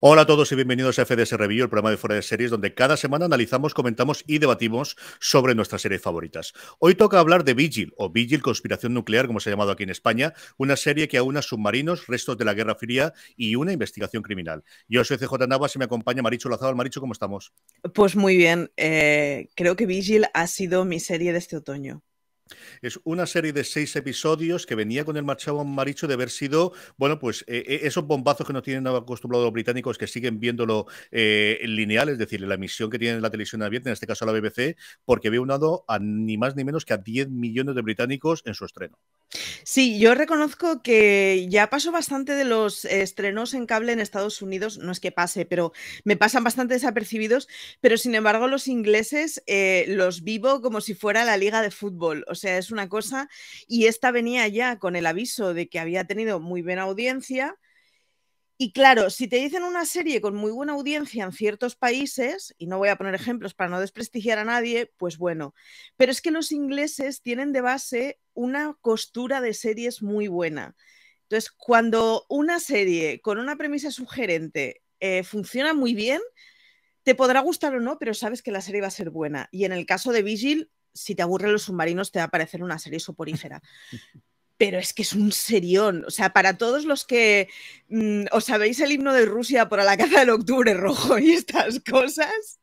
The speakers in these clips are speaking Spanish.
Hola a todos y bienvenidos a FDS Review, el programa de fuera de series donde cada semana analizamos, comentamos y debatimos sobre nuestras series favoritas. Hoy toca hablar de Vigil o Vigil Conspiración Nuclear, como se ha llamado aquí en España, una serie que aúna submarinos, restos de la Guerra Fría y una investigación criminal. Yo soy CJ Navas y me acompaña Maricho Lazado. Maricho, ¿cómo estamos? Pues muy bien. Eh, creo que Vigil ha sido mi serie de este otoño. Es una serie de seis episodios que venía con el marchado maricho de haber sido, bueno, pues eh, eh, esos bombazos que no tienen acostumbrados los británicos que siguen viéndolo eh, lineal, es decir, la emisión que tiene la televisión abierta, en este caso la BBC, porque había unado a ni más ni menos que a 10 millones de británicos en su estreno. Sí, yo reconozco que ya paso bastante de los estrenos en cable en Estados Unidos, no es que pase, pero me pasan bastante desapercibidos, pero sin embargo los ingleses los vivo como si fuera la liga de fútbol. O sea, es una cosa. Y esta venía ya con el aviso de que había tenido muy buena audiencia. Y claro, si te dicen una serie con muy buena audiencia en ciertos países, y no voy a poner ejemplos para no desprestigiar a nadie, pues bueno, pero es que los ingleses tienen de base una costura de series muy buena. Entonces, cuando una serie con una premisa sugerente eh, funciona muy bien, te podrá gustar o no, pero sabes que la serie va a ser buena. Y en el caso de Vigil, si te aburren los submarinos te va a parecer una serie soporífera. Pero es que es un serión. O sea, para todos los que mm, os sabéis el himno de Rusia por la caza del octubre rojo y estas cosas,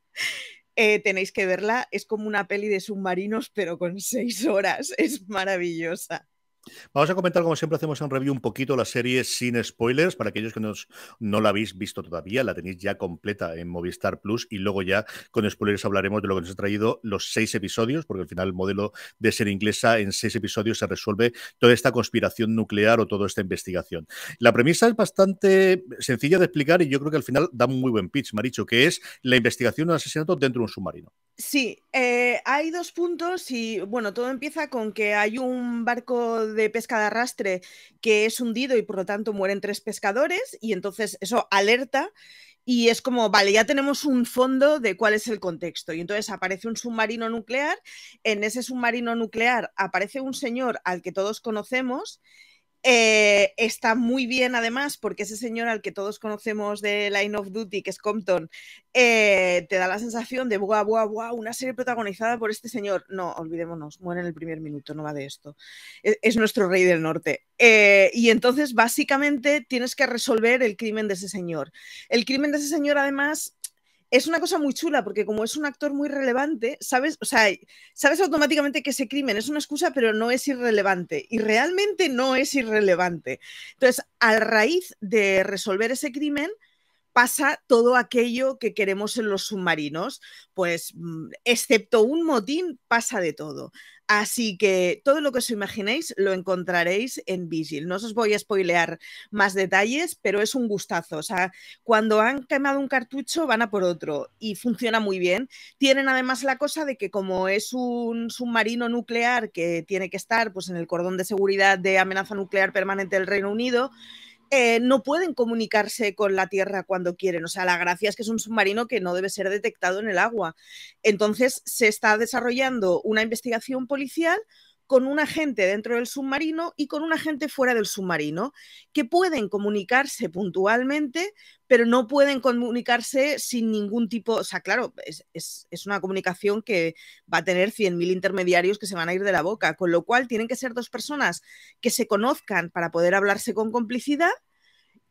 eh, tenéis que verla. Es como una peli de submarinos, pero con seis horas. Es maravillosa. Vamos a comentar, como siempre hacemos un review, un poquito la serie sin spoilers, para aquellos que nos, no la habéis visto todavía, la tenéis ya completa en Movistar Plus y luego ya con spoilers hablaremos de lo que nos ha traído los seis episodios, porque al final el modelo de ser inglesa en seis episodios se resuelve toda esta conspiración nuclear o toda esta investigación. La premisa es bastante sencilla de explicar y yo creo que al final da un muy buen pitch, Maricho, que es la investigación de un asesinato dentro de un submarino. Sí, eh, hay dos puntos y bueno, todo empieza con que hay un barco de pesca de arrastre que es hundido y por lo tanto mueren tres pescadores y entonces eso alerta y es como, vale, ya tenemos un fondo de cuál es el contexto. Y entonces aparece un submarino nuclear, en ese submarino nuclear aparece un señor al que todos conocemos eh, está muy bien además porque ese señor al que todos conocemos de Line of Duty, que es Compton, eh, te da la sensación de, buah, buah, una serie protagonizada por este señor. No, olvidémonos, muere en el primer minuto, no va de esto. E, es, nuestro rey del norte. Eh, y entonces, básicamente, tienes que resolver el crimen de ese señor. El crimen de ese señor, además, es una cosa muy chula porque como es un actor muy relevante, sabes, sabes automáticamente que ese crimen es una excusa, pero no es irrelevante y realmente no es irrelevante. Entonces, a raíz de resolver ese crimen, pasa todo aquello que queremos en los submarinos. Pues mm, excepto un motín, pasa de todo. Así que todo lo que os imaginéis lo encontraréis en Vigil. No os voy a spoilear más detalles, pero es un gustazo. O sea, cuando han quemado un cartucho van a por otro y funciona muy bien. Tienen además la cosa de que como es un submarino nuclear que tiene que estar pues, en el cordón de seguridad de amenaza nuclear permanente del Reino Unido, eh, no pueden comunicarse con la Tierra cuando quieren. O sea, la gracia es que es un submarino que no debe ser detectado en el agua. Entonces, se está desarrollando una investigación policial con un agente dentro del submarino y con un agente fuera del submarino, que pueden comunicarse puntualmente, pero no pueden comunicarse sin ningún tipo, o sea, claro, es, es una comunicación que va a tener 100.000 intermediarios que se van a ir de la boca, con lo cual tienen que ser dos personas que se conozcan para poder hablarse con complicidad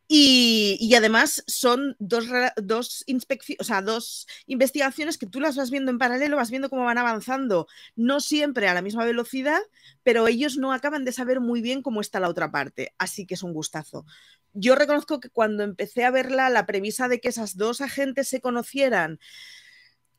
y, además son dos, dos, dos investigaciones que tú las vas viendo en paralelo, vas viendo cómo van avanzando, no siempre a la misma velocidad, pero ellos no acaban de saber muy bien cómo está la otra parte, así que es un gustazo. Yo reconozco que cuando empecé a verla, la premisa de que esas dos agentes se conocieran,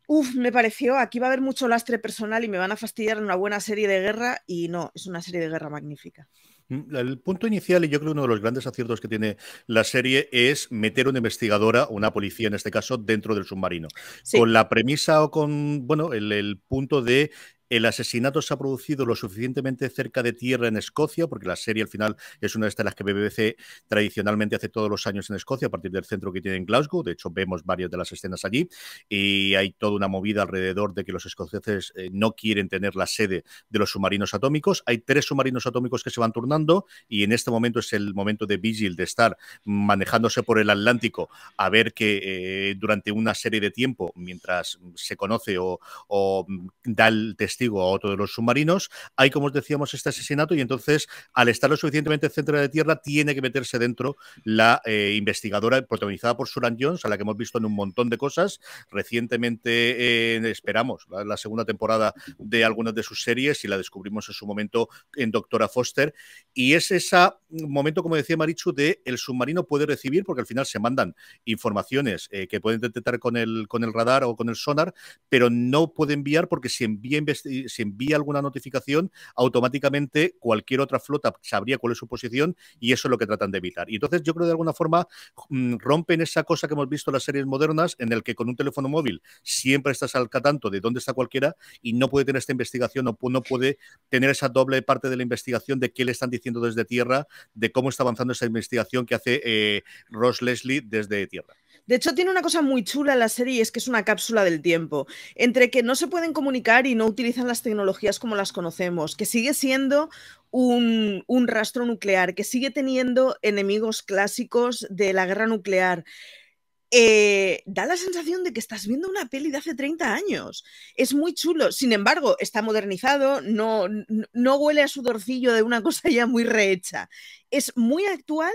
uff, me pareció, aquí va a haber mucho lastre personal y me van a fastidiar en una buena serie de guerra, y no, es una serie de guerra magnífica. Mm, el punto inicial, y yo creo que uno de los grandes aciertos que tiene la serie, es meter una investigadora, una policía en este caso, dentro del submarino. Con la premisa o con, bueno, el punto de el asesinato se ha producido lo suficientemente cerca de tierra en Escocia, porque la serie al final es una de las que BBC tradicionalmente hace todos los años en Escocia, a partir del centro que tiene en Glasgow. De hecho, vemos varias de las escenas allí y hay toda una movida alrededor de que los escoceses eh, no quieren tener la sede de los submarinos atómicos. Hay tres submarinos atómicos que se van turnando y en este momento es el momento de Vigil, de estar manejándose por el Atlántico, a ver que eh, durante una serie de tiempo, mientras se conoce o, o mm, da el testigo a otro de los submarinos. Hay, como os decíamos, este asesinato y entonces, al estar lo suficientemente centro de tierra, tiene que meterse dentro la eh, investigadora protagonizada por Suran Jones, a la que hemos visto en un montón de cosas. Recientemente eh, esperamos la, segunda temporada de algunas de sus series y la descubrimos en su momento en Doctora Foster. Y es ese mm, momento, como decía Marichu, de el submarino puede recibir, porque al final se mandan informaciones eh, que pueden detectar con el, con el radar o con el sonar, pero no puede enviar porque si envía investigaciones si envía alguna notificación, automáticamente cualquier otra flota sabría cuál es su posición y eso es lo que tratan de evitar. Y entonces yo creo que de alguna forma mm, rompen esa cosa que hemos visto en las series modernas en el que con un teléfono móvil siempre estás al tanto de dónde está cualquiera y no puede tener esta investigación, o no puede tener esa doble parte de la investigación de qué le están diciendo desde tierra, de cómo está avanzando esa investigación que hace eh, Ross Leslie desde tierra. De hecho, tiene una cosa muy chula en la serie y es que es una cápsula del tiempo. Entre que no se pueden comunicar y no utilizan las tecnologías como las conocemos, que sigue siendo un, rastro nuclear, que sigue teniendo enemigos clásicos de la guerra nuclear. Eh, da la sensación de que estás viendo una peli de hace 30 años. Es muy chulo. Sin embargo, está modernizado, no, no huele a sudorcillo de una cosa ya muy rehecha. Es muy actual,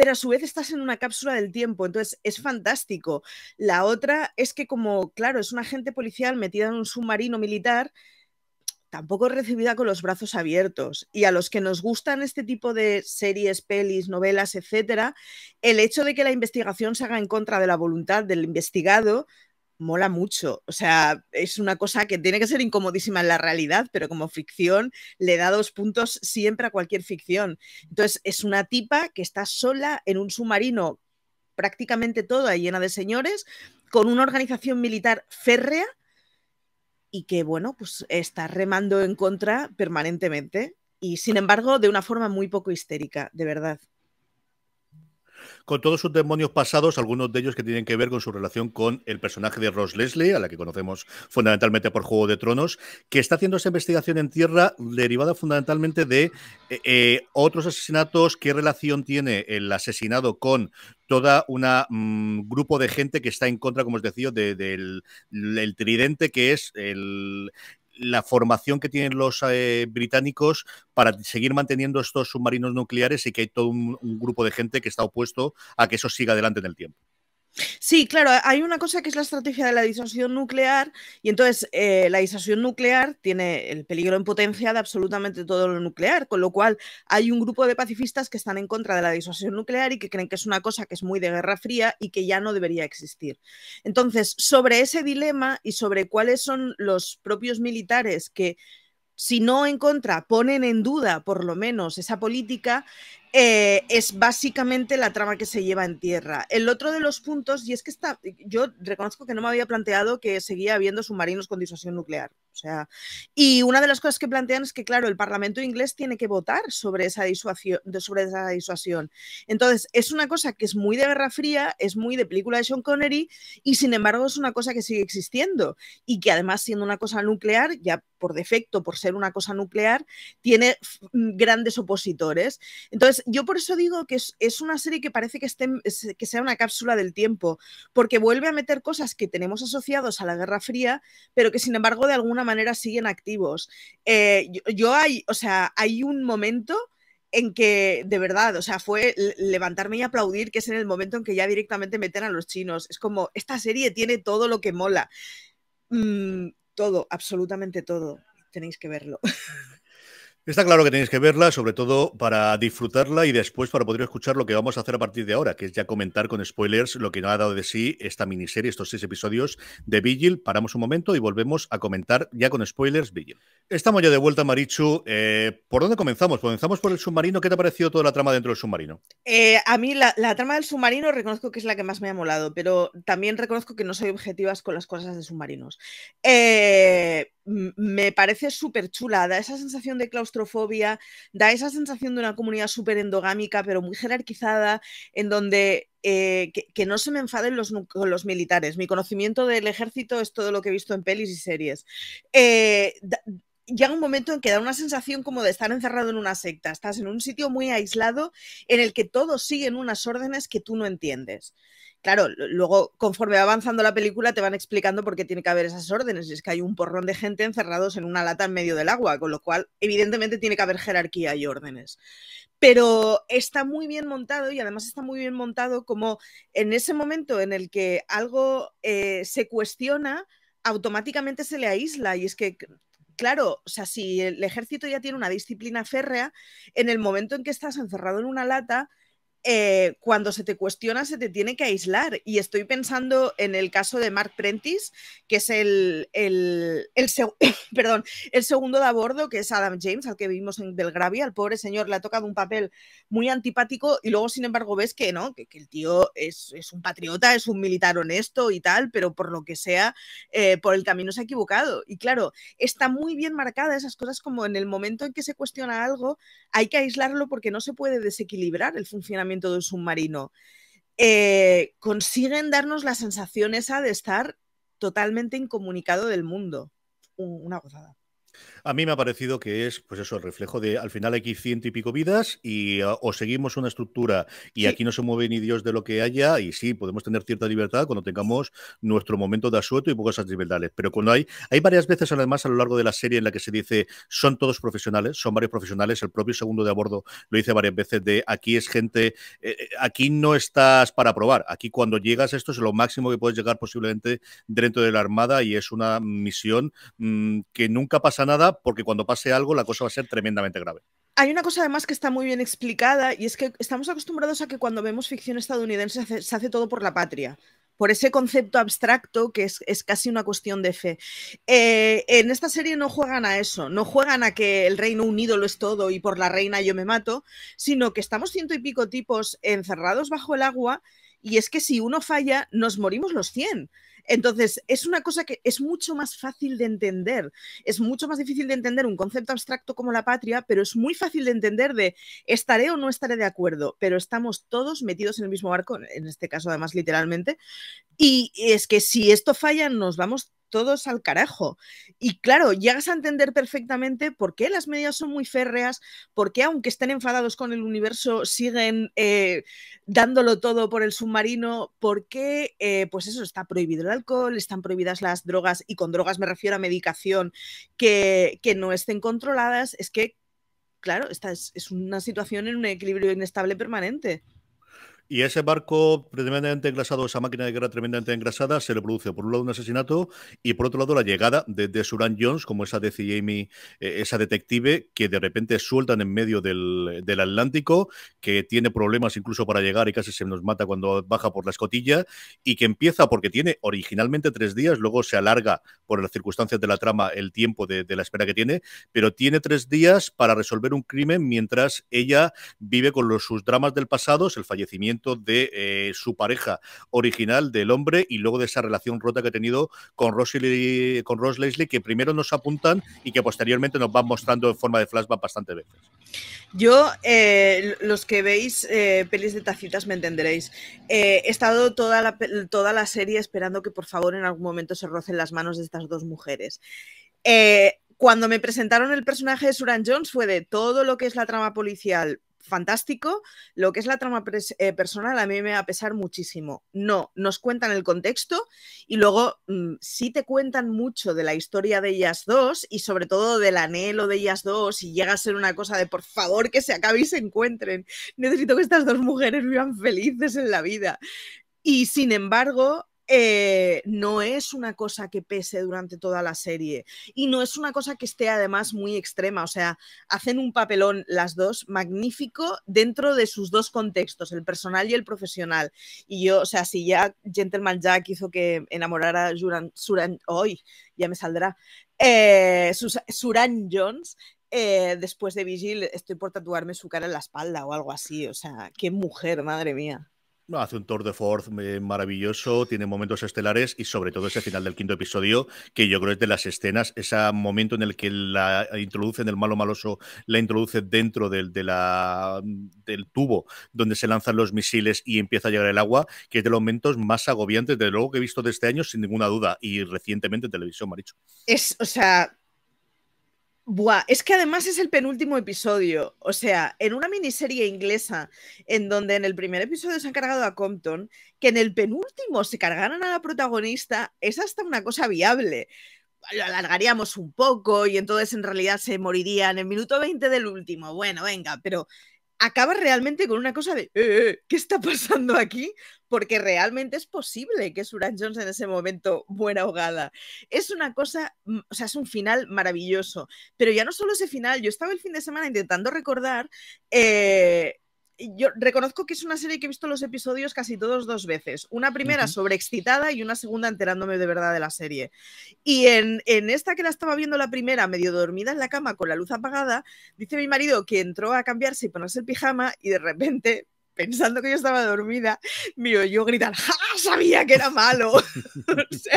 pero a su vez estás en una cápsula del tiempo, entonces es mm. fantástico. La otra es que como, claro, es un agente policial metida en un submarino militar, tampoco es recibida con los brazos abiertos. Y a los que nos gustan este tipo de series, pelis, novelas, etcétera, el hecho de que la investigación se haga en contra de la voluntad del investigado mola mucho. O sea, es una cosa que tiene que ser incomodísima en la realidad, pero como ficción le da dos puntos siempre a cualquier ficción. Entonces, es una tipa que está sola en un submarino prácticamente toda llena de señores, con una organización militar férrea y que, bueno, pues está remando en contra permanentemente y, sin embargo, de una forma muy poco histérica, de verdad con todos sus demonios pasados, algunos de ellos que tienen que ver con su relación con el personaje de Ross Leslie, a la que conocemos fundamentalmente por Juego de Tronos, que está haciendo esa investigación en tierra derivada fundamentalmente de eh, eh, otros asesinatos, qué relación tiene el asesinado con toda una mm, grupo de gente que está en contra, como os decía, del tridente que es el, la formación que tienen los eh, británicos para seguir manteniendo estos submarinos nucleares y que hay todo un, un, grupo de gente que está opuesto a que eso siga adelante en el tiempo. Sí, claro, hay una cosa que es la estrategia de la disuasión nuclear y entonces eh, la disuasión nuclear tiene el peligro en potencia de absolutamente todo lo nuclear, con lo cual hay un grupo de pacifistas que están en contra de la disuasión nuclear y que creen que es una cosa que es muy de guerra fría y que ya no debería existir. Entonces, sobre ese dilema y sobre cuáles son los propios militares que si no en contra, ponen en duda por lo menos esa política, eh, es básicamente la trama que se lleva en tierra. El otro de los puntos, y es que yo reconozco que no me había planteado que seguía habiendo submarinos con disuasión nuclear sea, y una de las cosas que plantean es que, claro, el Parlamento inglés tiene que votar sobre esa disuasión, sobre esa disuasión. Entonces, es una cosa que es muy de Guerra Fría, es muy de película de Sean Connery, y sin embargo es una cosa que sigue existiendo y que además siendo una cosa nuclear, ya por defecto, por ser una cosa nuclear, tiene mm, grandes opositores. Entonces, yo por eso digo que es, una serie que parece que, esté, que sea una cápsula del tiempo, porque vuelve a meter cosas que tenemos asociados a la Guerra Fría, pero que sin embargo de alguna manera manera siguen activos. Eh, yo, hay, o sea, hay un momento en que, de verdad, o sea, fue levantarme y aplaudir, que es en el momento en que ya directamente meten a los chinos. Es como, esta serie tiene todo lo que mola. Mm, todo, absolutamente todo. Tenéis que verlo. Está claro que tenéis que verla, sobre todo para disfrutarla y después para poder escuchar lo que vamos a hacer a partir de ahora, que es ya comentar con spoilers lo que nos ha dado de sí esta miniserie, estos seis episodios de Vigil. Paramos un momento y volvemos a comentar ya con spoilers Vigil. Estamos ya de vuelta, Marichu. Eh, ¿Por dónde comenzamos? Comenzamos por el submarino. ¿Qué te ha parecido toda la trama dentro del submarino? Eh, a mí la, trama del submarino reconozco que es la que más me ha molado, pero también reconozco que no soy objetivas con las cosas de submarinos. Eh, me parece súper chula, esa sensación de claustro da esa sensación de una comunidad súper endogámica, pero muy jerarquizada, en donde eh, que, no se me enfaden los, los, militares. Mi conocimiento del ejército es todo lo que he visto en pelis y series. Eh, llega un momento en que da una sensación como de estar encerrado en una secta. Estás en un sitio muy aislado en el que todos siguen unas órdenes que tú no entiendes. Claro, luego conforme va avanzando la película te van explicando por qué tiene que haber esas órdenes. Y es que hay un porrón de gente encerrados en una lata en medio del agua, con lo cual evidentemente tiene que haber jerarquía y órdenes. Pero está muy bien montado y además está muy bien montado como en ese momento en el que algo eh, se cuestiona, automáticamente se le aísla y es que claro, o sea, si el ejército ya tiene una disciplina férrea, en el momento en que estás encerrado en una lata, eh, cuando se te cuestiona se te tiene que aislar. Y estoy pensando en el caso de Mark Prentice, que es el, el, el, perdón, el segundo de a bordo, que es Adam James, al que vimos en Belgravia. Al pobre señor le ha tocado un papel muy antipático y luego, sin embargo, ves que no, que, el tío es, un patriota, es un militar honesto y tal, pero por lo que sea, eh, por el camino se ha equivocado. Y claro, está muy bien marcada esas cosas como en el momento en que se cuestiona algo, hay que aislarlo porque no se puede desequilibrar el funcionamiento todo de un submarino, eh, consiguen darnos la sensación esa de estar totalmente incomunicado del mundo. Una gozada. A mí me ha parecido que es, pues eso, el reflejo de al final aquí ciento y pico vidas y ah, o seguimos una estructura y aquí no se mueve ni Dios de lo que haya y sí, podemos tener cierta libertad cuando tengamos nuestro momento de asueto y pocas libertades. Pero cuando hay, hay varias veces además a lo largo de la serie en la que se dice son todos profesionales, son varios profesionales, el propio segundo de a lo dice varias veces de aquí es gente, eh, eh, aquí no estás para probar, aquí cuando llegas esto es lo máximo que puedes llegar posiblemente dentro de la Armada y es una misión mm, que nunca pasa nada porque cuando pase algo la cosa va a ser tremendamente grave. Hay una cosa además que está muy bien explicada y es que estamos acostumbrados a que cuando vemos ficción estadounidense se hace, todo por la patria por ese concepto abstracto que es, casi una cuestión de fe. Eh, en esta serie no juegan a eso, no juegan a que el Reino Unido lo es todo y por la reina yo me mato, sino que estamos ciento y pico tipos encerrados bajo el agua y es que si uno falla nos morimos los cien. Entonces, es una cosa que es mucho más fácil de entender. Es mucho más difícil de entender un concepto abstracto como la patria, pero es muy fácil de entender de estaré o no estaré de acuerdo, pero estamos todos metidos en el mismo barco, en este caso además literalmente, y es que si esto falla nos vamos todos al carajo. Y claro, llegas a entender perfectamente por qué las medidas son muy férreas, por qué aunque estén enfadados con el universo siguen eh, dándolo todo por el submarino, por qué, eh, pues eso, está prohibido el alcohol, están prohibidas las drogas, y con drogas me refiero a medicación que, no estén controladas. Es que, claro, esta es una situación en un equilibrio inestable permanente. Y ese barco tremendamente engrasado, esa máquina de guerra tremendamente engrasada, se le produce por un lado un asesinato y por otro lado la llegada de, Suran Jones, como esa de Jamie, eh, esa detective que de repente sueltan en medio del, Atlántico, que tiene problemas incluso para llegar y casi se nos mata cuando baja por la escotilla y que empieza porque tiene originalmente tres días, luego se alarga por las circunstancias de la trama el tiempo de, la espera que tiene, pero tiene tres días para resolver un crimen mientras ella vive con los, sus dramas del pasado, es el fallecimiento de eh, su pareja original, del hombre, y luego de esa relación rota que ha tenido con Ross, con Leslie, que primero nos apuntan y que posteriormente nos van mostrando en forma de flashback bastantes veces. Yo, eh, los que veis eh, pelis de tacitas me entenderéis. he estado toda toda la serie esperando que por favor en algún momento se rocen las manos de estas dos mujeres. cuando me presentaron el personaje de Suran Jones fue de todo lo que es la trama policial fantástico. Lo que es la trama eh, personal a mí me va a pesar muchísimo. No, nos cuentan el contexto y luego si mm, sí te cuentan mucho de la historia de ellas dos y sobre todo del anhelo de ellas dos y llega a ser una cosa de por favor que se acabe y se encuentren. Necesito que estas dos mujeres vivan felices en la vida. Y sin embargo, eh, no es una cosa que pese durante toda la serie y no es una cosa que esté además muy extrema. O sea, hacen un papelón las dos magnífico dentro de sus dos contextos, el personal y el profesional. Y yo, o sea, si ya Gentleman Jack hizo que enamorara a Suran, hoy ya me saldrá, eh, Suran Jones, eh, después de Vigil estoy por tatuarme su cara en la espalda o algo así. O sea, qué mujer, madre mía. Hace un tour de force eh, maravilloso, tiene momentos estelares y sobre todo ese final del quinto episodio, que yo creo es de las escenas, ese momento en el que la introducen, el malo maloso la introduce dentro del, del tubo donde se lanzan los misiles y empieza a llegar el agua, que es de los momentos más agobiantes, desde luego que he visto de este año, sin ninguna duda, y recientemente en televisión, Maricho. Es, o sea, Buah, es que además es el penúltimo episodio. O sea, en una miniserie inglesa en donde en el primer episodio se ha cargado a Compton, que en el penúltimo se cargaran a la protagonista, es hasta una cosa viable. Lo alargaríamos un poco y entonces en realidad se moriría en el minuto 20 del último. Bueno, venga, pero acaba realmente con una cosa de eh, eh, eh, ¿qué está pasando aquí? Porque realmente es posible que Suran Jones en ese momento buena ahogada. Es una cosa, mm, o sea, es un final maravilloso. Pero ya no solo ese final, yo estaba el fin de semana intentando recordar yo reconozco que es una serie que he visto los episodios casi todos dos veces. Una primera sobreexcitada y una segunda enterándome de verdad de la serie. Y en, esta que la estaba viendo la primera, medio dormida en la cama con la luz apagada, dice mi marido que entró a cambiarse y ponerse el pijama y de repente, pensando que yo estaba dormida, me yo gritar, ¡Ja, sabía que era malo.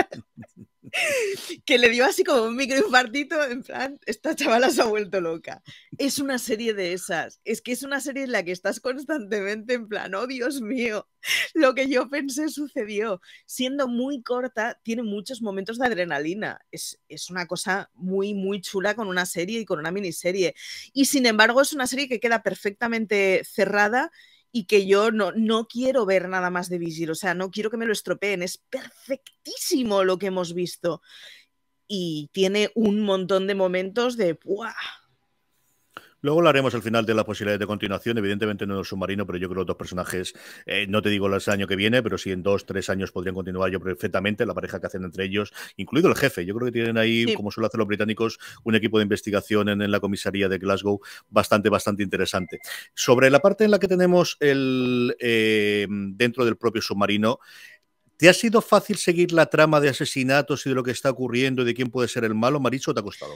que le dio así como un microinfartito, en plan, esta chavala se ha vuelto loca. Es una serie de esas. Es que es una serie en la que estás constantemente en plan, oh Dios mío, lo que yo pensé sucedió. Siendo muy corta, tiene muchos momentos de adrenalina. Es, es una cosa muy, muy chula con una serie y con una miniserie. Y sin embargo, es una serie que queda perfectamente cerrada y que yo no, no quiero ver nada más de Vigil, o sea, no quiero que me lo estropeen, es perfectísimo lo que hemos visto. Y tiene un montón de momentos de ¡buah! Luego hablaremos al final de las posibilidades de continuación. Evidentemente no en el submarino, pero yo creo que los dos personajes, eh, no te digo el año que viene, pero sí en dos, tres años podrían continuar yo perfectamente, la pareja que hacen entre ellos, incluido el jefe. Yo creo que tienen ahí, como suelen hacer los británicos, un equipo de investigación en, la comisaría de Glasgow bastante, bastante interesante. Sobre la parte en la que tenemos el eh, dentro del propio submarino, ¿Te ha sido fácil seguir la trama de asesinatos y de lo que está ocurriendo y de quién puede ser el malo, Maricho, o te ha costado?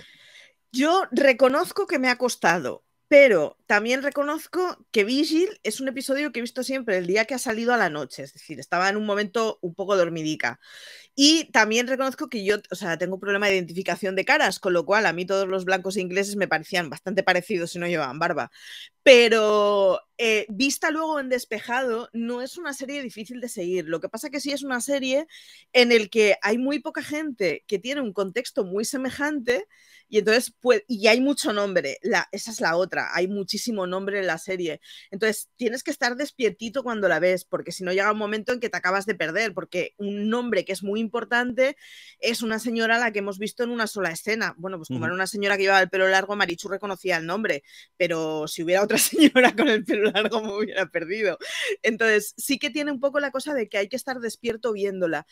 Yo reconozco que me ha costado, pero también reconozco que Vigil es un episodio que he visto siempre el día que ha salido a la noche, es decir, estaba en un momento un poco dormidica. Y también reconozco que yo, o sea, tengo un problema de identificación de caras, con lo cual a mí todos los blancos e ingleses me parecían bastante parecidos si no llevaban barba. Pero eh, vista luego en despejado, no es una serie difícil de seguir. Lo que pasa que sí es una serie en el que hay muy poca gente que tiene un contexto muy semejante y entonces pues, y hay mucho nombre. La, esa es la otra. Hay muchísimo nombre en la serie. Entonces tienes que estar despiertito cuando la ves, porque si no llega un momento en que te acabas de perder, porque un nombre que es muy importante, es una señora la que hemos visto en una sola escena. Bueno, pues como era una señora que llevaba el pelo largo, Marichu reconocía el nombre, pero si hubiera otra señora con el pelo largo me hubiera perdido. Entonces, sí que tiene un poco la cosa de que hay que estar despierto viéndola.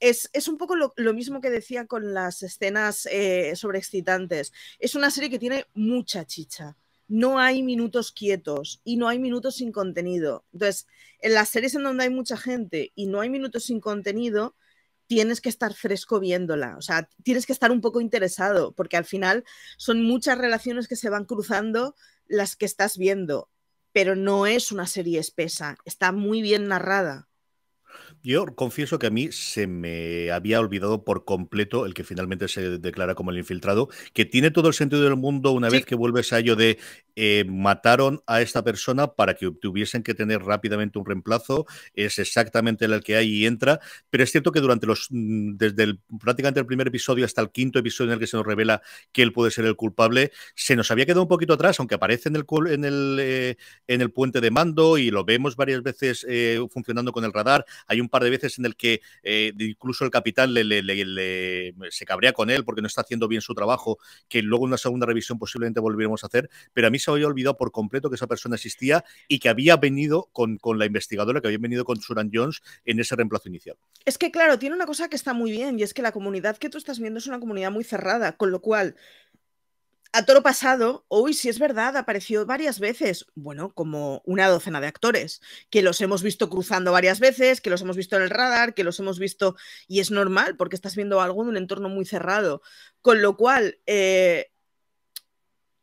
Es, es, un poco lo, lo, mismo que decía con las escenas eh, excitantes Es una serie que tiene mucha chicha. No hay minutos quietos y no hay minutos sin contenido. Entonces, en las series en donde hay mucha gente y no hay minutos sin contenido, tienes que estar fresco viéndola, o sea, tienes que estar un poco interesado, porque al final son muchas relaciones que se van cruzando las que estás viendo, pero no es una serie espesa, está muy bien narrada. Yo confieso que a mí se me había olvidado por completo el que finalmente se declara como el infiltrado, que tiene todo el sentido del mundo una vez que vuelves a ello de eh, mataron a esta persona para que tuviesen que tener rápidamente un reemplazo, es exactamente el que hay y entra, pero es cierto que durante los, mm, desde el, prácticamente el primer episodio hasta el quinto episodio en el que se nos revela que él puede ser el culpable, se nos había quedado un poquito atrás, aunque aparece en el, en el, eh, en el puente de mando y lo vemos varias veces eh, funcionando con el radar, hay un par de veces en el que incluso el capitán se cabrea con él porque no está haciendo bien su trabajo, que luego en una segunda revisión posiblemente volveremos a hacer, pero a mí se había olvidado por completo que esa persona existía y que había venido con, la investigadora, que había venido con Suran Jones en ese reemplazo inicial. Es que, claro, tiene una cosa que está muy bien y es que la comunidad que tú estás viendo es una comunidad muy cerrada, con lo cual a lo pasado, hoy si es verdad, apareció varias veces, bueno, como una docena de actores, que los hemos visto cruzando varias veces, que los hemos visto en el radar, que los hemos visto, y es normal porque estás viendo algo en un entorno muy cerrado. Con lo cual, eh,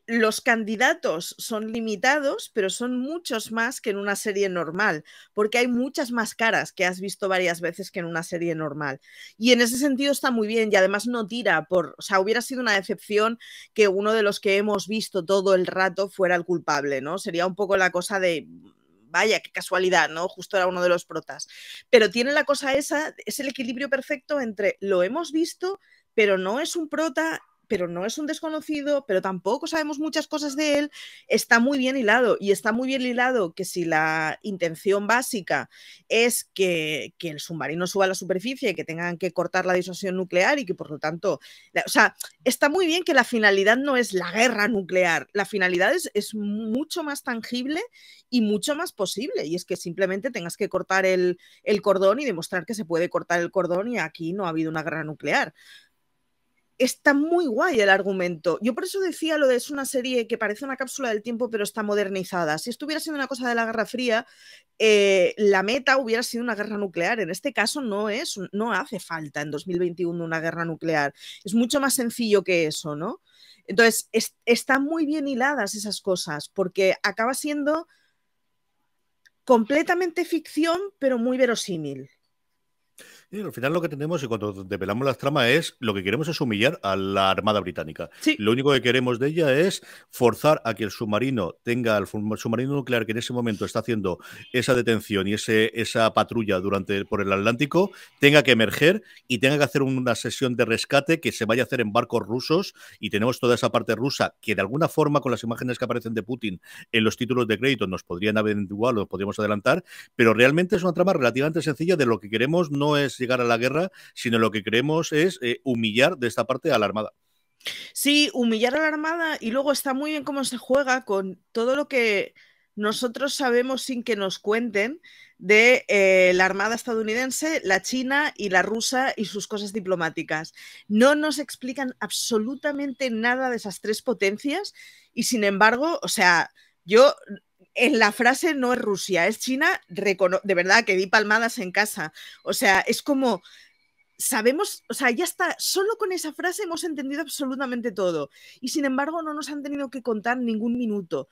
los candidatos son limitados, pero son muchos más que en una serie normal, porque hay muchas más caras que has visto varias veces que en una serie normal. Y en ese sentido está muy bien y además no tira por, o sea, hubiera sido una decepción que uno de los que hemos visto todo el rato fuera el culpable, ¿no? Sería un poco la cosa de, vaya, qué casualidad, ¿no? Justo era uno de los protas. Pero tiene la cosa esa, es el equilibrio perfecto entre lo hemos visto, pero no es un prota pero no es un desconocido, pero tampoco sabemos muchas cosas de él, está muy bien hilado. Y está muy bien hilado que si la intención básica es que, el submarino suba a la superficie, y que tengan que cortar la disuasión nuclear y que por lo tanto, o sea, está muy bien que la finalidad no es la guerra nuclear, la finalidad es, mucho más tangible y mucho más posible. Y es que simplemente tengas que cortar el cordón y demostrar que se puede cortar el cordón y aquí no ha habido una guerra nuclear está muy guay el argumento. Yo por eso decía lo de es una serie que parece una cápsula del tiempo, pero está modernizada. Si estuviera siendo una cosa de la Guerra Fría, eh, la meta hubiera sido una guerra nuclear. En este caso no es, no hace falta en 2021 una guerra nuclear. Es mucho más sencillo que eso, ¿no? Entonces, están muy bien hiladas esas cosas, porque acaba siendo completamente ficción, pero muy verosímil al final lo que tenemos, y cuando depelamos las tramas, es lo que queremos es humillar a la Armada Británica. Lo único que queremos de ella es forzar a que el submarino tenga, el submarino nuclear que en ese momento está haciendo esa detención y ese, esa patrulla durante, por el Atlántico, tenga que emerger y tenga que hacer una sesión de rescate que se vaya a hacer en barcos rusos. Y tenemos toda esa parte rusa que de alguna forma, con las imágenes que aparecen de Putin en los títulos de crédito, nos podrían averiguar, o podríamos adelantar, pero realmente es una trama relativamente sencilla de lo que queremos no es llegar a la guerra, sino lo que creemos es eh, humillar de esta parte a la Armada. Sí, humillar a la Armada y luego está muy bien cómo se juega con todo lo que nosotros sabemos sin que nos cuenten de eh, la Armada estadounidense, la China y la rusa y sus cosas diplomáticas. No nos explican absolutamente nada de esas tres potencias y sin embargo, o sea, yo en eh, la frase no es Rusia, es China, de verdad que di palmadas en casa. O sea, es como, sabemos, o sea, ya está, solo con esa frase hemos entendido absolutamente todo. Y sin embargo, no nos han tenido que contar ningún minuto.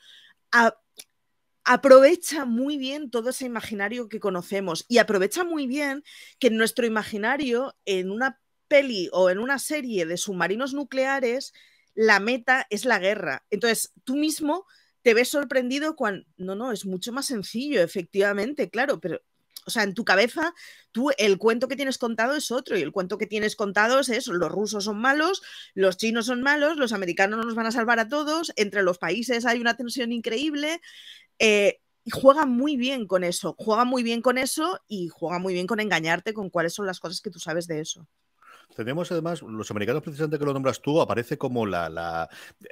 aprovecha muy bien todo ese imaginario que conocemos y aprovecha muy bien que en nuestro imaginario, en una peli o en una serie de submarinos nucleares, la meta es la guerra. Entonces, tú mismo te ves sorprendido cuando, no, no, es mucho más sencillo, efectivamente, claro, pero, o sea, en tu cabeza, tú, el cuento que tienes contado es otro, y el cuento que tienes contado es eso, los rusos son malos, los chinos son malos, los americanos no nos van a salvar a todos, entre los países hay una tensión increíble, eh, y juega muy bien con eso, juega muy bien con eso y juega muy bien con engañarte con cuáles son las cosas que tú sabes de eso. Tenemos además, los americanos, precisamente que lo nombras tú, aparece como la, la.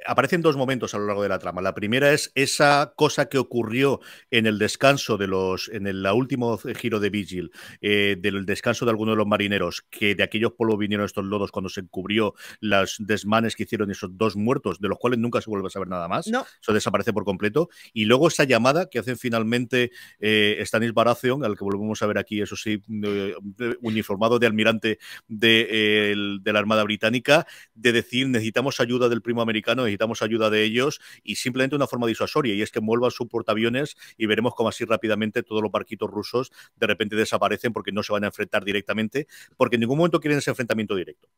Aparece en dos momentos a lo largo de la trama. La primera es esa cosa que ocurrió en el descanso de los. en el último giro de Vigil, eh, del descanso de alguno de los marineros, que de aquellos polvos vinieron estos lodos cuando se cubrió Las desmanes que hicieron esos dos muertos, de los cuales nunca se vuelve a saber nada más. No. Eso desaparece por completo. Y luego esa llamada que hacen finalmente eh, Stanis Baratheon, al que volvemos a ver aquí, eso sí, eh, uniformado de almirante de de la Armada Británica de decir necesitamos ayuda del primo americano, necesitamos ayuda de ellos y simplemente una forma disuasoria y es que muevan sus portaaviones y veremos cómo así rápidamente todos los barquitos rusos de repente desaparecen porque no se van a enfrentar directamente, porque en ningún momento quieren ese enfrentamiento directo.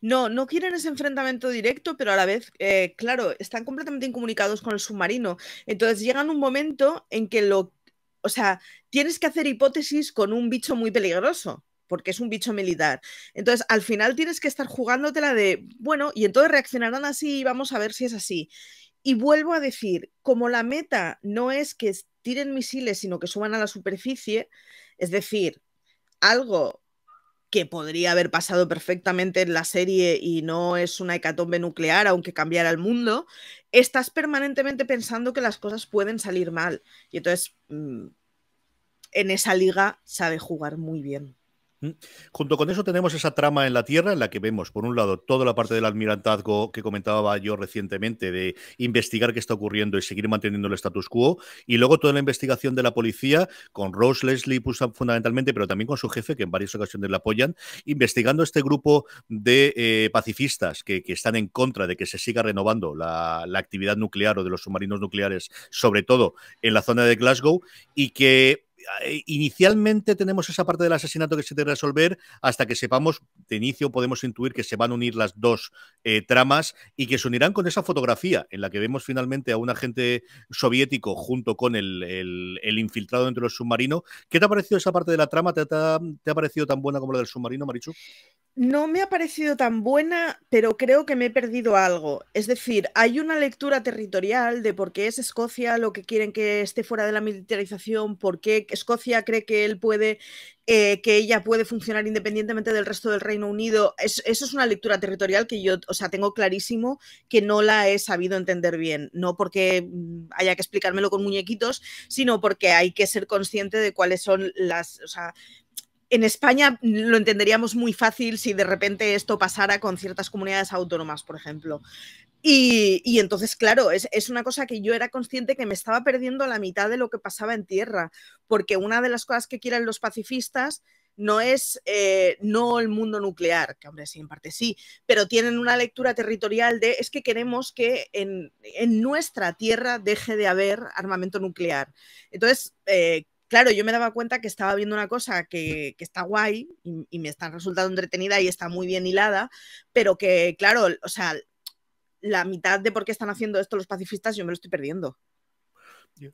No, no quieren ese enfrentamiento directo, pero a la vez, eh, claro, están completamente incomunicados con el submarino. Entonces llegan un momento en que lo, o sea, tienes que hacer hipótesis con un bicho muy peligroso porque es un bicho militar. Entonces, al final tienes que estar jugándote la de, bueno, y entonces reaccionarán así y vamos a ver si es así. Y vuelvo a decir, como la meta no es que tiren misiles, sino que suban a la superficie, es decir, algo que podría haber pasado perfectamente en la serie y no es una hecatombe nuclear, aunque cambiara el mundo, estás permanentemente pensando que las cosas pueden salir mal. Y entonces, mm, en esa liga sabe jugar muy bien. Mm. Junto con eso tenemos esa trama en la Tierra en la que vemos, por un lado, toda la parte del almirantazgo que comentaba yo recientemente de investigar qué está ocurriendo y seguir manteniendo el status quo, y luego toda la investigación de la policía con Rose Leslie pues, fundamentalmente, pero también con su jefe, que en varias ocasiones la apoyan, investigando este grupo de eh, pacifistas que, están en contra de que se siga renovando la actividad nuclear o de los submarinos nucleares, sobre todo en la zona de Glasgow, y que eh, inicialmente tenemos esa parte del asesinato que se debe resolver hasta que sepamos, de inicio podemos intuir que se van a unir las dos eh, tramas y que se unirán con esa fotografía en la que vemos finalmente a un agente soviético junto con el, el, infiltrado dentro del submarino. ¿Qué te ha parecido esa parte de la trama? ha, te ha parecido tan buena como la del submarino, Marichu? No me ha parecido tan buena, pero creo que me he perdido algo. Es decir, hay una lectura territorial de por qué es Escocia lo que quieren que esté fuera de la militarización, por qué Escocia cree que él puede, eh, que ella puede funcionar independientemente del resto del Reino Unido. eso es una lectura territorial que yo, o sea, tengo clarísimo que no la he sabido entender bien. No porque mm, haya que explicármelo con muñequitos, sino porque hay que ser consciente de cuáles son las, en España lo entenderíamos muy fácil si de repente esto pasara con ciertas comunidades autónomas, por ejemplo. Y, entonces, claro, es, una cosa que yo era consciente que me estaba perdiendo la mitad de lo que pasaba en tierra, porque una de las cosas que quieren los pacifistas no es eh, no el mundo nuclear, que hombre, sí, en parte sí, pero tienen una lectura territorial de es que queremos que en, nuestra tierra deje de haber armamento nuclear. Entonces, eh, claro, yo me daba cuenta que estaba viendo una cosa que, está guay y, y, me está resultando entretenida y está muy bien hilada, pero que, claro, o sea, la mitad de por qué están haciendo esto los pacifistas yo me lo estoy perdiendo.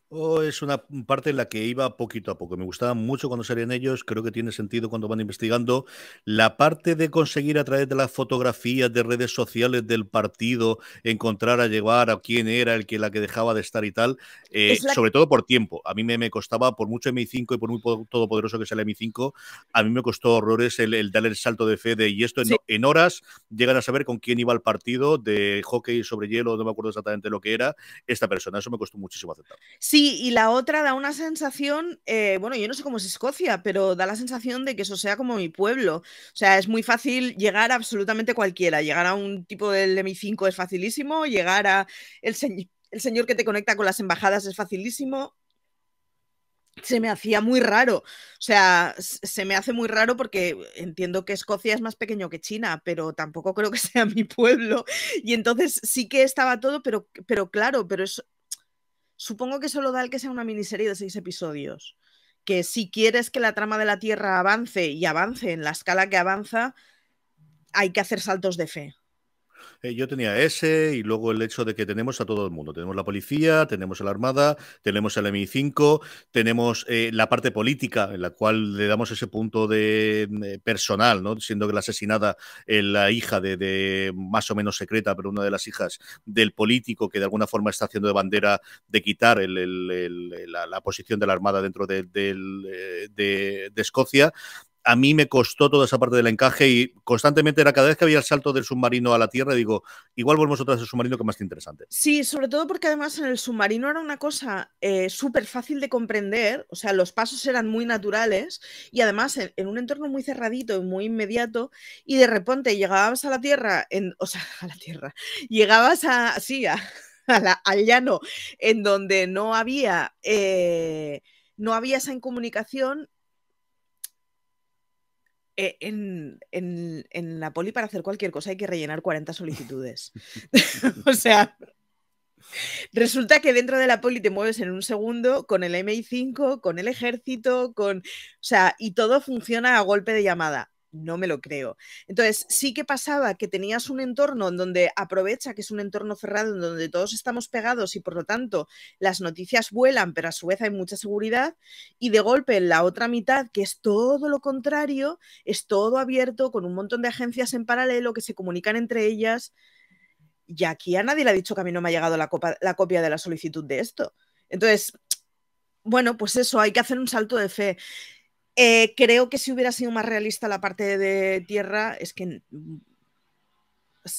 Oh, es una parte en la que iba poquito a poco. Me gustaba mucho cuando salían ellos. Creo que tiene sentido cuando van investigando. La parte de conseguir a través de las fotografías de redes sociales del partido encontrar a llevar a quién era el que la que dejaba de estar y tal, eh, sobre todo por tiempo. A mí me, costaba, por mucho m 5 y por muy todopoderoso que sea el m 5 a mí me costó horrores el, dar el salto de fe de y esto en, horas llegan a saber con quién iba el partido de hockey sobre hielo, no me acuerdo exactamente lo que era esta persona. Eso me costó muchísimo aceptar. Sí, y la otra da una sensación, eh, bueno, yo no sé cómo es Escocia, pero da la sensación de que eso sea como mi pueblo. O sea, es muy fácil llegar a absolutamente cualquiera. Llegar a un tipo del MI5 es facilísimo, llegar a el señor que te conecta con las embajadas es facilísimo. Se me hacía muy raro, o sea, se me hace muy raro porque entiendo que Escocia es más pequeño que China, pero tampoco creo que sea mi pueblo. Y entonces sí que estaba todo, pero, pero claro, pero es, Supongo que solo da el que sea una miniserie de seis episodios. Que si quieres que la trama de la Tierra avance y avance en la escala que avanza, hay que hacer saltos de fe. Eh, yo tenía ese y luego el hecho de que tenemos a todo el mundo. Tenemos la policía, tenemos la Armada, tenemos el MI5, tenemos eh, la parte política en la cual le damos ese punto de, eh, personal, ¿no? siendo que la asesinada es la hija de, más o menos secreta, pero una de las hijas del político que de alguna forma está haciendo de bandera de quitar la, posición de la Armada dentro de Escocia a mí me costó toda esa parte del encaje y constantemente era cada vez que había el salto del submarino a la Tierra, digo, igual volvemos otra vez al submarino que más que interesante. Sí, sobre todo porque además en el submarino era una cosa eh, súper fácil de comprender, o sea, los pasos eran muy naturales y además en, un entorno muy cerradito y muy inmediato y de repente llegabas a la Tierra, en, o sea, a la Tierra, llegabas a, a, al llano en donde no había... Eh, no había esa incomunicación eh, en, en, en, la poli para hacer cualquier cosa hay que rellenar 40 solicitudes. o sea, resulta que dentro de la poli te mueves en un segundo con el MI5, con el ejército, con. O sea, y todo funciona a golpe de llamada no me lo creo. Entonces, sí que pasaba que tenías un entorno en donde aprovecha que es un entorno cerrado, en donde todos estamos pegados y por lo tanto las noticias vuelan, pero a su vez hay mucha seguridad, y de golpe en la otra mitad, que es todo lo contrario, es todo abierto con un montón de agencias en paralelo que se comunican entre ellas. Y aquí a nadie le ha dicho que a mí no me ha llegado la, la copia de la solicitud de esto. Entonces, bueno, pues eso, hay que hacer un salto de fe. Eh, creo que si hubiera sido más realista la parte de tierra, es que mm,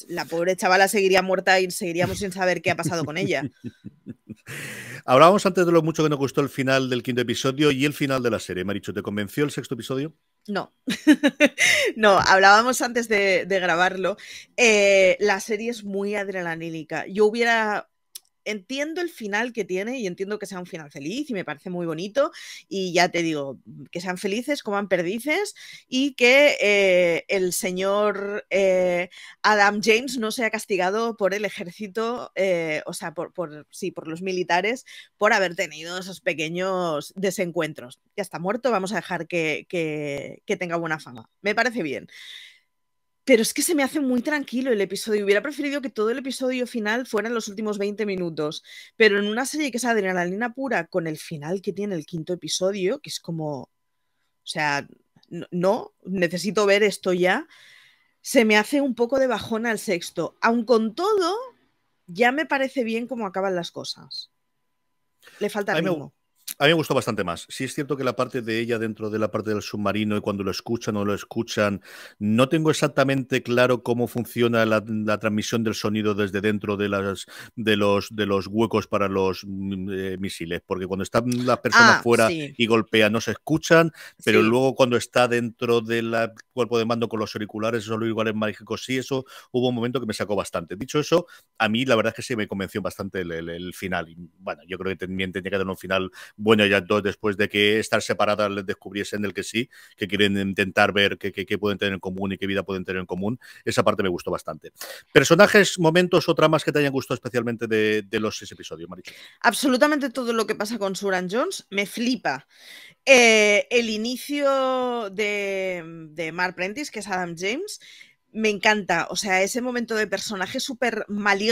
la pobre chavala seguiría muerta y seguiríamos sin saber qué ha pasado con ella. Hablábamos antes de lo mucho que nos gustó el final del quinto episodio y el final de la serie. Maricho, ¿te convenció el sexto episodio? No, no, hablábamos antes de, grabarlo. Eh, la serie es muy adrenalínica. Yo hubiera entiendo el final que tiene y entiendo que sea un final feliz y me parece muy bonito y ya te digo, que sean felices, coman perdices y que eh, el señor eh, Adam James no sea castigado por el ejército, eh, o sea, por, sí, por los militares por haber tenido esos pequeños desencuentros. Ya está muerto, vamos a dejar que, que, que tenga buena fama. Me parece bien. Pero es que se me hace muy tranquilo el episodio. Hubiera preferido que todo el episodio final fuera en los últimos 20 minutos. Pero en una serie que es adrenalina pura, con el final que tiene el quinto episodio, que es como. O sea, no, necesito ver esto ya. Se me hace un poco de bajona el sexto. Aun con todo, ya me parece bien cómo acaban las cosas. Le falta ritmo. A mí me gustó bastante más. Sí es cierto que la parte de ella dentro de la parte del submarino y cuando lo escuchan o lo escuchan, no tengo exactamente claro cómo funciona la, transmisión del sonido desde dentro de, las, de, los, de los huecos para los mm, eh, misiles, porque cuando están las personas ah, fuera y golpean no se escuchan, pero luego cuando está dentro del cuerpo de mando con los auriculares, esos auriculares mágicos, sí, eso hubo un momento que me sacó bastante. Dicho eso, a mí la verdad es que sí me convenció bastante el, final. bueno, yo creo que también tenía que tener un final bueno, ya dos después de que estar separadas les descubriesen el que sí, que quieren intentar ver qué, pueden tener en común y qué vida pueden tener en común. Esa parte me gustó bastante. ¿Personajes, momentos o tramas que te hayan gustado especialmente de, de los seis episodios, Marita? Absolutamente todo lo que pasa con Suran Jones me flipa. Eh, el inicio de, de Mark Prentice, que es Adam James, me encanta. O sea, ese momento de personaje súper maligno,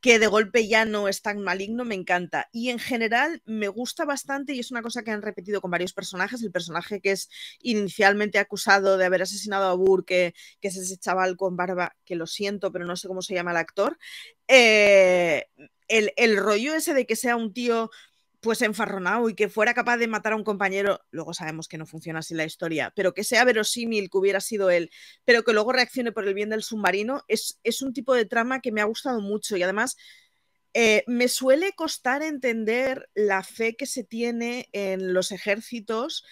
que de golpe ya no es tan maligno, me encanta. Y en general me gusta bastante, y es una cosa que han repetido con varios personajes, el personaje que es inicialmente acusado de haber asesinado a Burke, que es ese chaval con barba, que lo siento, pero no sé cómo se llama el actor. Eh, el, el rollo ese de que sea un tío pues enfarronado y que fuera capaz de matar a un compañero, luego sabemos que no funciona así la historia, pero que sea verosímil que hubiera sido él, pero que luego reaccione por el bien del submarino, es, es un tipo de trama que me ha gustado mucho y además eh, me suele costar entender la fe que se tiene en los ejércitos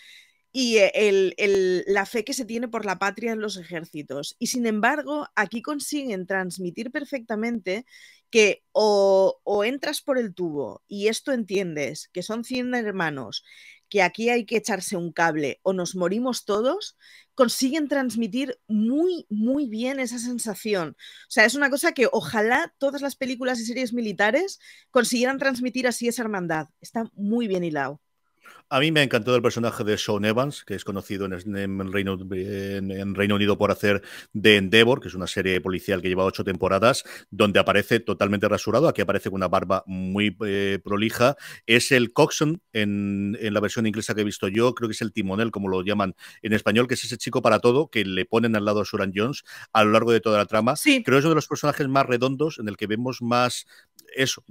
y eh, la fe que se tiene por la patria en los ejércitos. Y sin embargo, aquí consiguen transmitir perfectamente que o, entras por el tubo y esto entiendes, que son 100 hermanos, que aquí hay que echarse un cable o nos morimos todos, consiguen transmitir muy, muy bien esa sensación. O sea, es una cosa que ojalá todas las películas y series militares consiguieran transmitir así esa hermandad. Está muy bien hilado. A mí me ha encantado el personaje de Sean Evans, que es conocido en, Reino, Unido por hacer de Endeavor, que es una serie policial que lleva ocho temporadas, donde aparece totalmente rasurado. Aquí aparece con una barba muy eh, prolija. Es el coxon, en, la versión inglesa que he visto yo. Creo que es el timonel, como lo llaman en español, que es ese chico para todo que le ponen al lado a Suran Jones a lo largo de toda la trama. Sí. Creo que es uno de los personajes más redondos en el que vemos más eso,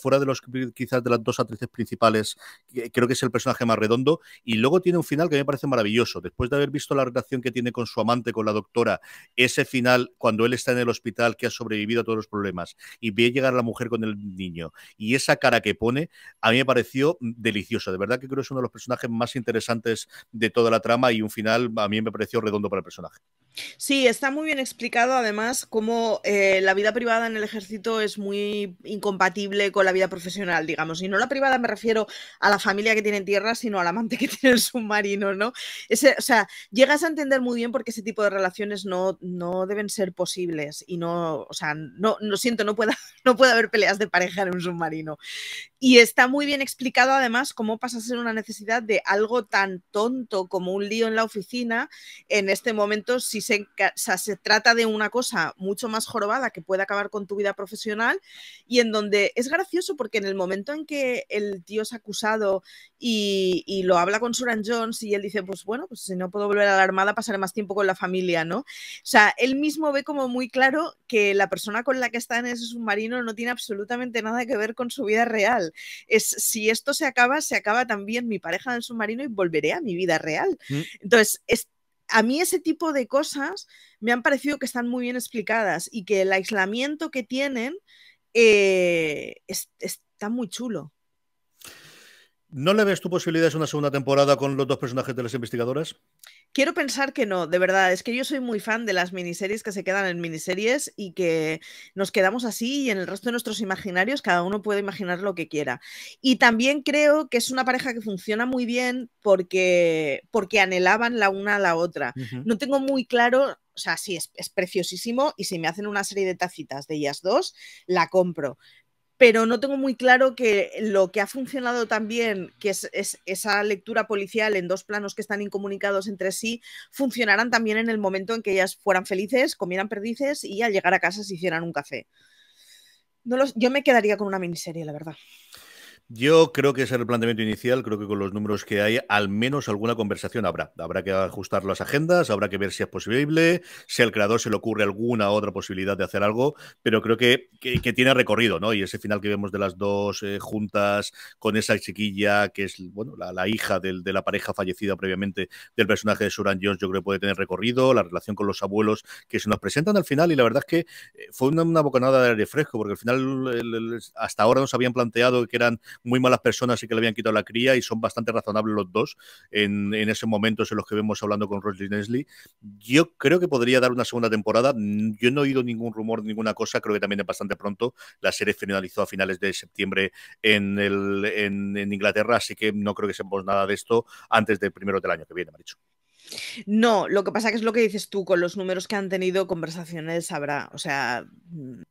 fuera de los quizás de las dos actrices principales creo que es el personaje más redondo. Y luego tiene un final que me parece maravilloso. Después de haber visto la relación que tiene con su amante, con la doctora, ese final, cuando él está en el hospital, que ha sobrevivido a todos los problemas, y ve llegar a la mujer con el niño, y esa cara que pone, a mí me pareció deliciosa. De verdad que creo que es uno de los personajes más interesantes de toda la trama y un final a mí me pareció redondo para el personaje. Sí, está muy bien explicado además cómo eh, la vida privada en el ejército es muy incompatible con la vida profesional, digamos. Y no la privada me refiero a la familia que tiene tierra, sino al amante que tiene el submarino, ¿no? Ese, o sea, llegas a entender muy bien porque ese tipo de relaciones no, no deben ser posibles y no, o sea, no, lo siento, no puede, no puede haber peleas de pareja en un submarino. Y está muy bien explicado además cómo pasa a ser una necesidad de algo tan tonto como un lío en la oficina, en este momento si se, se trata de una cosa mucho más jorobada que puede acabar con tu vida profesional y en donde es gracioso porque en el momento en que el tío se acusa y, lo habla con Suran Jones y él dice, pues bueno, pues si no puedo volver a la Armada, pasaré más tiempo con la familia, ¿no? O sea, él mismo ve como muy claro que la persona con la que está en ese submarino no tiene absolutamente nada que ver con su vida real. Es, si esto se acaba, se acaba también mi pareja del submarino y volveré a mi vida real. Mm. Entonces, es, a mí ese tipo de cosas me han parecido que están muy bien explicadas y que el aislamiento que tienen eh, está muy chulo. ¿No le ves tu posibilidades una segunda temporada con los dos personajes de las investigadoras? Quiero pensar que no, de verdad. Es que yo soy muy fan de las miniseries que se quedan en miniseries y que nos quedamos así y en el resto de nuestros imaginarios cada uno puede imaginar lo que quiera. Y también creo que es una pareja que funciona muy bien porque, porque anhelaban la una a la otra. No tengo muy claro o sea, sí, es, preciosísimo y si me hacen una serie de tacitas de ellas dos, la compro pero no tengo muy claro que lo que ha funcionado también, que es, esa lectura policial en dos planos que están incomunicados entre sí, funcionaran también en el momento en que ellas fueran felices, comieran perdices y al llegar a casa se hicieran un café. yo me quedaría con una miniserie, la verdad. Yo creo que ese es el planteamiento inicial. Creo que con los números que hay, al menos alguna conversación habrá. Habrá que ajustar las agendas, habrá que ver si es posible, si al creador se le ocurre alguna otra posibilidad de hacer algo, pero creo que, que, tiene recorrido, ¿no? Y ese final que vemos de las dos eh, juntas con esa chiquilla que es, bueno, la, hija del, de la pareja fallecida previamente del personaje de Suran Jones, yo creo que puede tener recorrido. La relación con los abuelos que se nos presentan al final, y la verdad es que eh, fue una, bocanada de aire fresco, porque al final hasta ahora nos habían planteado que eran muy malas personas y que le habían quitado la cría y son bastante razonables los dos en, esos momentos en los que vemos hablando con Roslyn Nesley. Yo creo que podría dar una segunda temporada. Mm, yo no he oído ningún rumor, ninguna cosa. Creo que también es bastante pronto. La serie finalizó a finales de septiembre en, el, en, Inglaterra, así que no creo que sepamos nada de esto antes del primero del año que viene, Maricho. No, lo que pasa que es lo que dices tú, con los números que han tenido conversaciones habrá, o sea, mm,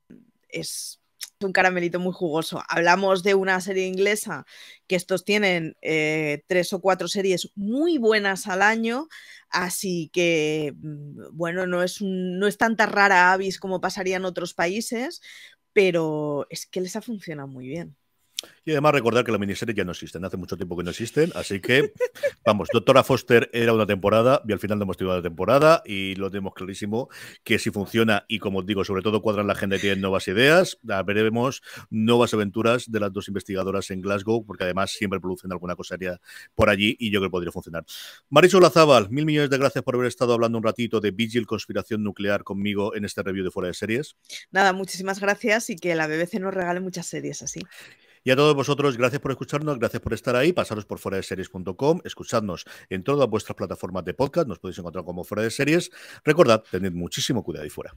es un caramelito muy jugoso. Hablamos de una serie inglesa que estos tienen eh, tres o cuatro series muy buenas al año, así que, mm, bueno, no es, un, no es tanta rara avis como pasaría en otros países, pero es que les ha funcionado muy bien. Y además recordar que las miniseries ya no existen, hace mucho tiempo que no existen, así que vamos, Doctora Foster era una temporada y al final no hemos tenido la temporada y lo tenemos clarísimo que si funciona y como digo, sobre todo cuadran la gente y tiene nuevas ideas, veremos nuevas aventuras de las dos investigadoras en Glasgow, porque además siempre producen alguna cosa por allí y yo creo que podría funcionar. Marisol Lazábal, mil millones de gracias por haber estado hablando un ratito de Vigil Conspiración Nuclear conmigo en este review de Fuera de Series. Nada, muchísimas gracias y que la BBC nos regale muchas series así. Y a todos vosotros, gracias por escucharnos, gracias por estar ahí. Pasaros por fuera de series.com, escuchadnos en todas vuestras plataformas de podcast, nos podéis encontrar como fuera de series. Recordad, tened muchísimo cuidado ahí fuera.